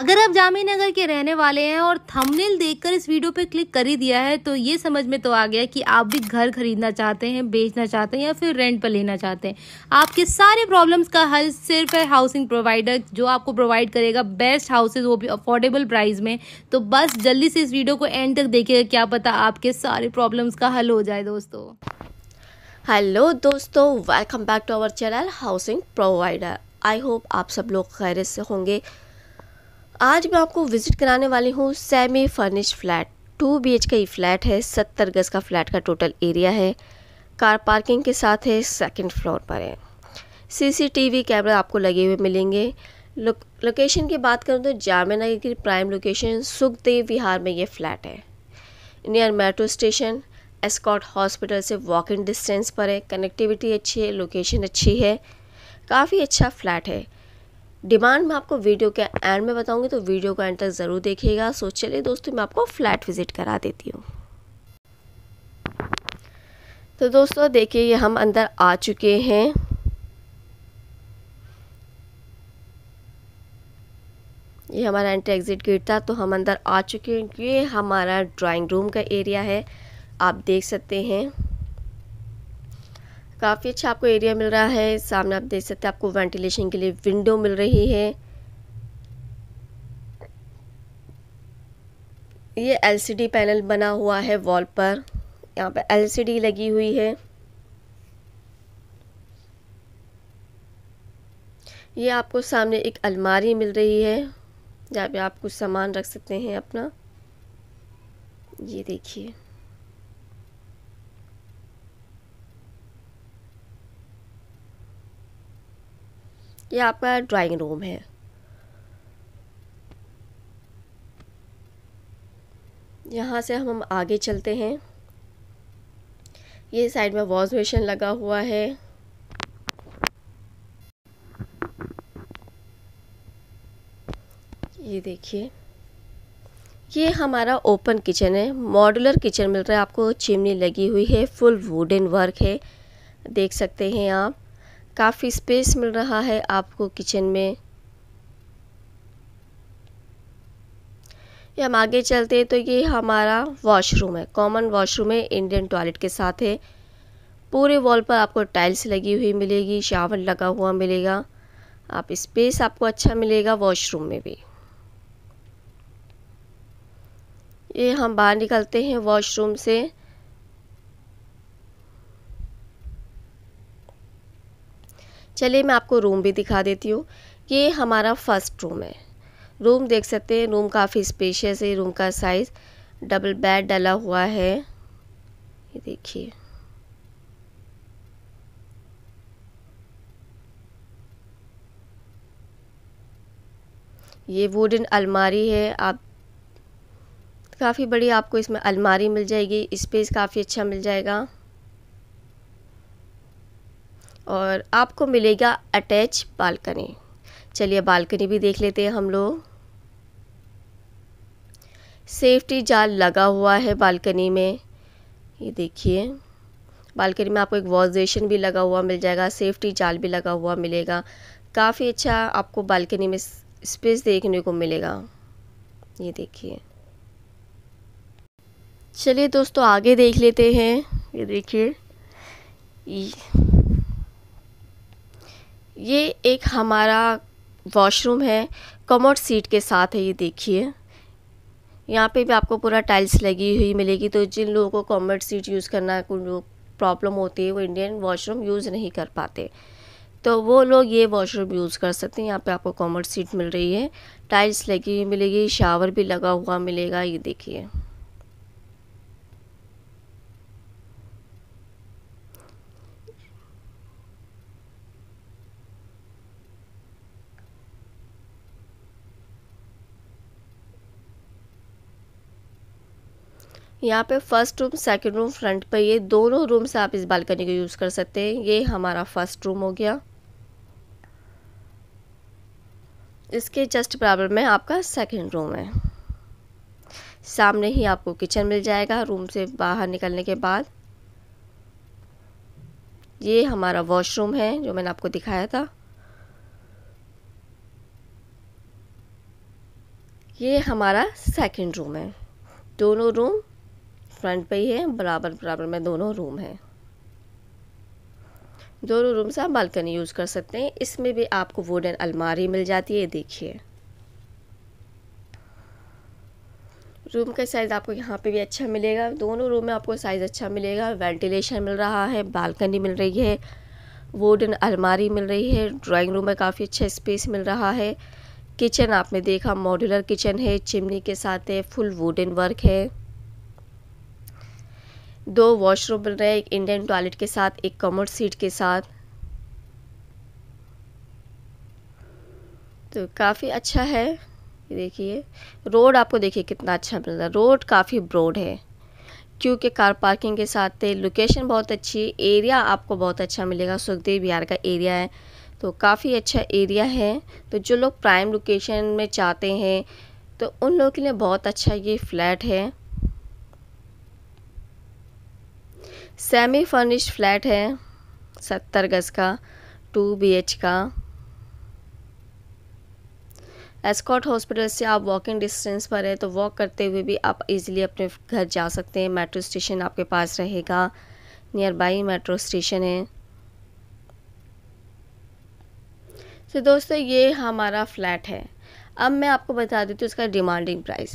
अगर आप जामी नगर के रहने वाले हैं और थंबनेल देखकर इस वीडियो पे क्लिक कर ही दिया है तो ये समझ में तो आ गया कि आप भी घर खरीदना चाहते हैं बेचना चाहते हैं या फिर रेंट पर लेना चाहते हैं आपके सारे प्रॉब्लम्स का हल सिर्फ है हाउसिंग प्रोवाइडर जो आपको प्रोवाइड करेगा बेस्ट हाउसेज वो भी अफोर्डेबल प्राइस में तो बस जल्दी से इस वीडियो को एंड तक देखिएगा क्या पता आपके सारे प्रॉब्लम्स का हल हो जाए दोस्तों हेलो दोस्तों welcome back to our channel housing provider I hope आप सब लोग खैर से होंगे आज मैं आपको विजिट कराने वाली हूँ semi furnished flat two B H का ये फ्लैट है सत्तर गज़ का फ्लैट का टोटल एरिया है कार पार्किंग के साथ है सेकंड फ्लोर पर है सीसीटीवी कैमरा आपको लगे हुए मिलेंगे लोकेशन की बात करूँ तो नगर की प्राइम लोकेशन सुखदेव विहार में ये फ्लैट है near metro station Escort hospital से वॉक इन डिस्टेंस पर है कनेक्टिविटी अच्छी है लोकेशन अच्छी है काफ़ी अच्छा फ्लैट है डिमांड मैं आपको वीडियो के एंड में बताऊंगी तो वीडियो को एंड तक ज़रूर देखिएगा सो चलिए दोस्तों मैं आपको फ्लैट विज़िट करा देती हूँ तो दोस्तों देखिए ये हम अंदर आ चुके हैं ये हमारा एंट्री एग्ज़िट गेट था तो हम अंदर आ चुके हैं ये हमारा ड्राइंग रूम का एरिया है आप देख सकते हैं काफ़ी अच्छा आपको एरिया मिल रहा है सामने आप देख सकते हैं आपको वेंटिलेशन के लिए विंडो मिल रही है ये एलसीडी पैनल बना हुआ है वॉल पर यहाँ पे एलसीडी लगी हुई है ये आपको सामने एक अलमारी मिल रही है जहाँ पे आप कुछ सामान रख सकते हैं अपना ये देखिए ये आपका ड्राइंग रूम है यहाँ से हम आगे चलते हैं ये साइड में वॉश बेसिन लगा हुआ है ये देखिए ये हमारा ओपन किचन है मॉडुलर किचन मिल रहा है आपको चिमनी लगी हुई है फुल वुडन वर्क है देख सकते हैं आप काफ़ी स्पेस मिल रहा है आपको किचन में ये हम आगे चलते हैं तो ये हमारा वॉशरूम है कॉमन वॉशरूम है इंडियन टॉयलेट के साथ है पूरे वॉल पर आपको टाइल्स लगी हुई मिलेगी शावर लगा हुआ मिलेगा आप स्पेस आपको अच्छा मिलेगा वॉशरूम में भी ये हम बाहर निकलते हैं वॉशरूम से चलिए मैं आपको रूम भी दिखा देती हूँ ये हमारा फर्स्ट रूम है रूम देख सकते हैं रूम काफ़ी स्पेशियस है रूम का साइज़ डबल बेड डला हुआ है ये देखिए ये वुडन अलमारी है आप काफ़ी बड़ी आपको इसमें अलमारी मिल जाएगी स्पेस काफ़ी अच्छा मिल जाएगा और आपको मिलेगा अटैच बालकनी चलिए बालकनी भी देख लेते हैं हम लोग सेफ्टी जाल लगा हुआ है बालकनी में ये देखिए बालकनी में आपको एक वॉशेशन भी लगा हुआ मिल जाएगा सेफ्टी जाल भी लगा हुआ मिलेगा काफ़ी अच्छा आपको बालकनी में स्पेस देखने को मिलेगा ये देखिए चलिए दोस्तों आगे देख लेते हैं ये देखिए ये एक हमारा वॉशरूम है कमोड सीट के साथ है ये देखिए यहाँ पे भी आपको पूरा टाइल्स लगी हुई मिलेगी तो जिन लोगों को कॉमर्ट सीट यूज़ करना है कुछ लोग प्रॉब्लम होती है वो इंडियन वॉशरूम यूज़ नहीं कर पाते तो वो लोग ये वॉशरूम यूज़ कर सकते हैं यहाँ पे आपको कॉमर्ट सीट मिल रही है टाइल्स लगी हुई मिलेगी शावर भी लगा हुआ मिलेगा ये देखिए यहाँ पे first room second room front पे ये दोनों रूम से आप इस बालकनी को यूज़ कर सकते हैं ये हमारा फर्स्ट रूम हो गया इसके जस्ट बराबर में आपका सेकंड रूम है सामने ही आपको किचन मिल जाएगा रूम से बाहर निकलने के बाद ये हमारा वॉशरूम है जो मैंने आपको दिखाया था ये हमारा सेकंड रूम है दोनों रूम फ्रंट पे ही है बराबर बराबर में दोनों रूम हैं दोनों रूम से आप बालकनी यूज़ कर सकते हैं इसमें भी आपको वुडन अलमारी मिल जाती है देखिए रूम का साइज़ आपको यहाँ पे भी अच्छा मिलेगा दोनों रूम में आपको साइज़ अच्छा मिलेगा वेंटिलेशन मिल रहा है बालकनी मिल रही है वुडन अलमारी मिल रही है ड्राइंग रूम में काफ़ी अच्छा स्पेस मिल रहा है किचन आपने देखा मॉड्यूलर किचन है चिमनी के साथ है फुल वुडन वर्क है दो वॉशरूम बन रहे हैं एक इंडियन टॉयलेट के साथ एक कमर सीट के साथ तो काफ़ी अच्छा है देखिए रोड आपको देखिए कितना अच्छा मिल रहा है रोड काफ़ी ब्रॉड है क्योंकि कार पार्किंग के साथ है लोकेशन बहुत अच्छी एरिया आपको बहुत अच्छा मिलेगा सुखदेव बिहार का एरिया है तो काफ़ी अच्छा एरिया है तो जो लोग प्राइम लोकेशन में चाहते हैं तो उन लोगों के लिए बहुत अच्छा ये फ्लैट है सेमी फर्निश्ड फ्लैट है सत्तर गज़ का टू बीएच का एस्कॉट हॉस्पिटल से आप वॉकिंग डिस्टेंस पर है तो वॉक करते हुए भी आप इजीली अपने घर जा सकते हैं मेट्रो स्टेशन आपके पास रहेगा नियर बाई मेट्रो स्टेशन है तो दोस्तों ये हमारा फ्लैट है अब मैं आपको बता देती हूँ इसका डिमांडिंग प्राइस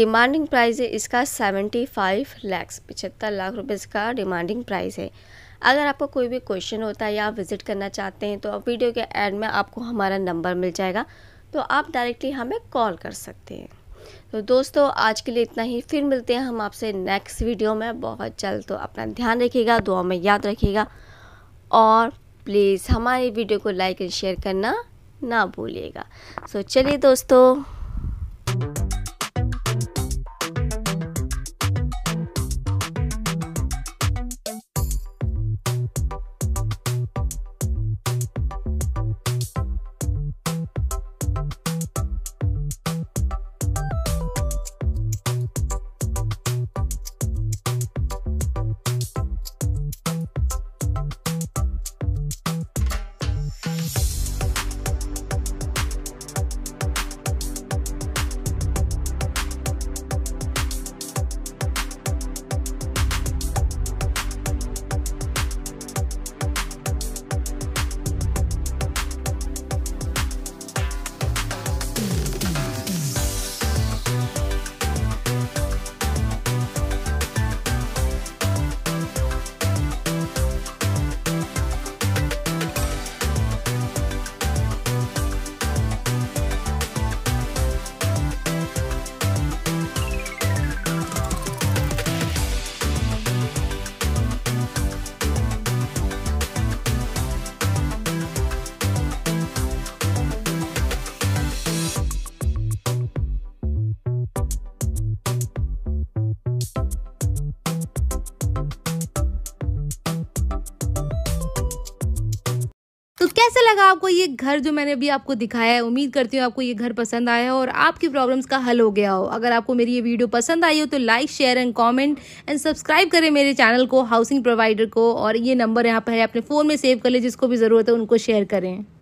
डिमांडिंग प्राइस है इसका सेवेंटी फाइव लैक्स पचहत्तर लाख रुपए इसका डिमांडिंग प्राइस है अगर आपको कोई भी क्वेश्चन होता है या आप विज़िट करना चाहते हैं तो आप वीडियो के एंड में आपको हमारा नंबर मिल जाएगा तो आप डायरेक्टली हमें कॉल कर सकते हैं तो दोस्तों आज के लिए इतना ही फिर मिलते हैं हम आपसे नेक्स्ट वीडियो में बहुत जल्द तो अपना ध्यान रखिएगा दुआ में याद रखिएगा और प्लीज़ हमारी वीडियो को लाइक एंड शेयर करना ना भूलिएगा सो so, चलिए दोस्तों कैसा लगा आपको ये घर जो मैंने अभी आपको दिखाया है उम्मीद करती हूँ आपको ये घर पसंद आया हो और आपकी प्रॉब्लम्स का हल हो गया हो अगर आपको मेरी ये वीडियो पसंद आई हो तो like share and comment and subscribe करें मेरे चैनल को हाउसिंग प्रोवाइडर को और ये नंबर यहाँ पर है अपने फ़ोन में सेव कर ले जिसको भी ज़रूरत है उनको शेयर करें